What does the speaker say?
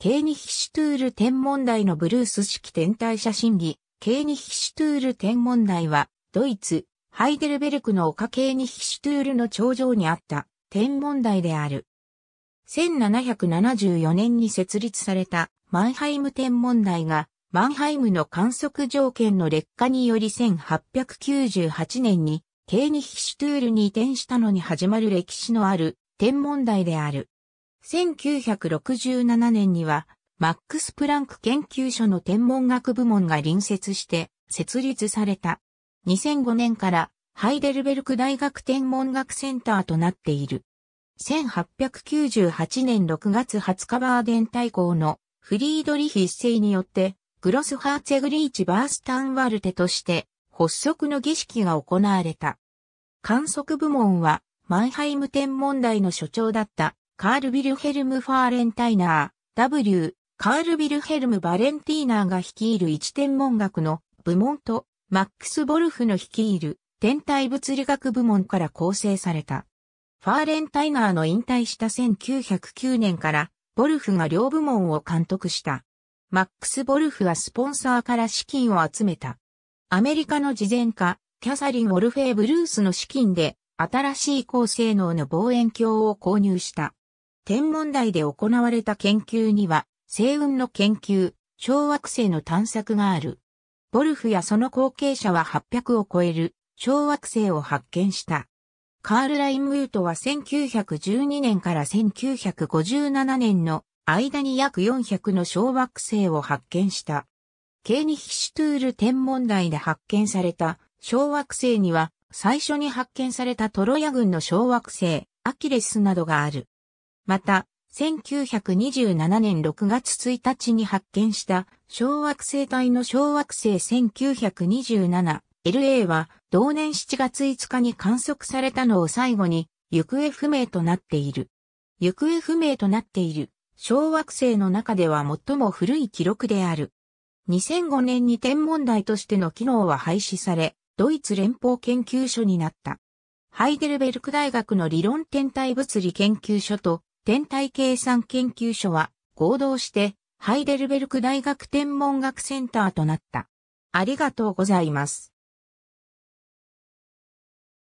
ケーニヒシュトゥール天文台のブルース式天体写真儀、ケーニヒシュトゥール天文台は、ドイツ、ハイデルベルクの丘ケーニヒシュトゥールの頂上にあった天文台である。1774年に設立されたマンハイム天文台が、マンハイムの観測条件の劣化により1898年に、ケーニヒシュトゥールに移転したのに始まる歴史のある天文台である。1967年には、マックス・プランク研究所の天文学部門が隣接して設立された。2005年からハイデルベルク大学天文学センターとなっている。1898年6月20日バーデン大公のフリードリヒ一世によってグロスハーツェグリーチバースタンワルテとして発足の儀式が行われた。観測部門はマンハイム天文台の所長だったカール・ビルヘルム・ファーレンタイナー、W、カール・ビルヘルム・バレンティーナーが率いる一天文学の部門と、マックス・ボルフの率いる天体物理学部門から構成された。ファーレンタイナーの引退した1909年から、ボルフが両部門を監督した。マックス・ボルフはスポンサーから資金を集めた。アメリカの慈善家、キャサリン・オルフェイ・ブルースの資金で、新しい高性能の望遠鏡を購入した。天文台で行われた研究には、星雲の研究、小惑星の探索がある。ボルフやその後継者は800を超える小惑星を発見した。カール・ライン・ムートは1912年から1957年の間に約400の小惑星を発見した。ケーニヒシュトゥール天文台で発見された小惑星には最初に発見されたトロヤ軍の小惑星アキレスなどがある。また、1927年6月1日に発見した小惑星帯の小惑星 1927LA は同年7月5日に観測されたのを最後に行方不明となっている。行方不明となっている小惑星の中では最も古い記録である。2005年に天文台としての機能は廃止され、ドイツ連邦研究所になった。ハイデルベルク大学の理論天体物理研究所と天体計算研究所は合同してハイデルベルク大学天文学センターとなった。ありがとうございます。